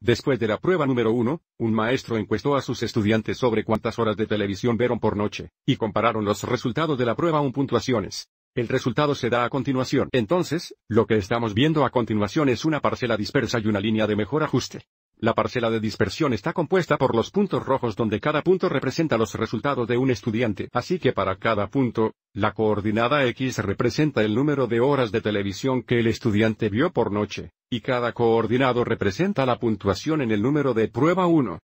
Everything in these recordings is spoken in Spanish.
Después de la prueba número uno, un maestro encuestó a sus estudiantes sobre cuántas horas de televisión vieron por noche, y compararon los resultados de la prueba con puntuaciones. El resultado se da a continuación. Entonces, lo que estamos viendo a continuación es una parcela dispersa y una línea de mejor ajuste. La parcela de dispersión está compuesta por los puntos rojos donde cada punto representa los resultados de un estudiante, así que para cada punto, la coordenada X representa el número de horas de televisión que el estudiante vio por noche, y cada coordinado representa la puntuación en el número de prueba 1.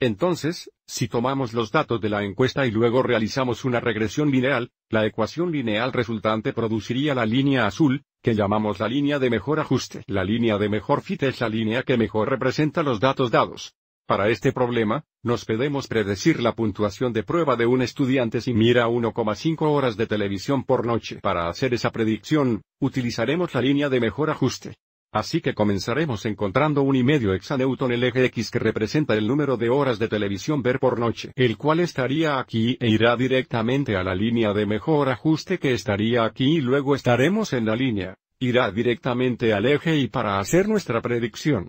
Entonces, si tomamos los datos de la encuesta y luego realizamos una regresión lineal, la ecuación lineal resultante produciría la línea azul, que llamamos la línea de mejor ajuste. La línea de mejor fit es la línea que mejor representa los datos dados. Para este problema, nos pedimos predecir la puntuación de prueba de un estudiante si mira 1,5 horas de televisión por noche. Para hacer esa predicción, utilizaremos la línea de mejor ajuste. Así que comenzaremos encontrando un y medio en el eje X que representa el número de horas de televisión ver por noche, el cual estaría aquí e irá directamente a la línea de mejor ajuste que estaría aquí y luego estaremos en la línea, irá directamente al eje Y para hacer nuestra predicción.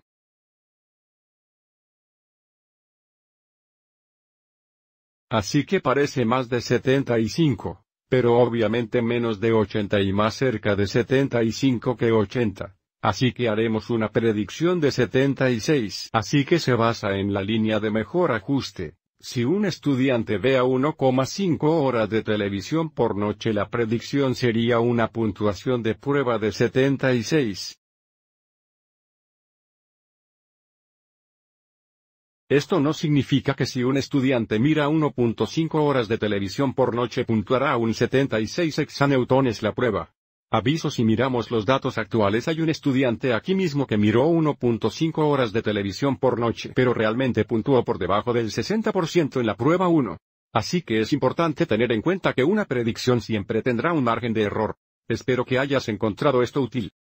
Así que parece más de 75, pero obviamente menos de 80 y más cerca de 75 que 80. Así que haremos una predicción de 76. Así que se basa en la línea de mejor ajuste. Si un estudiante vea 1,5 horas de televisión por noche la predicción sería una puntuación de prueba de 76. Esto no significa que si un estudiante mira 1.5 horas de televisión por noche puntuará un 76 exaneutones la prueba. Aviso si miramos los datos actuales hay un estudiante aquí mismo que miró 1.5 horas de televisión por noche pero realmente puntuó por debajo del 60% en la prueba 1. Así que es importante tener en cuenta que una predicción siempre tendrá un margen de error. Espero que hayas encontrado esto útil.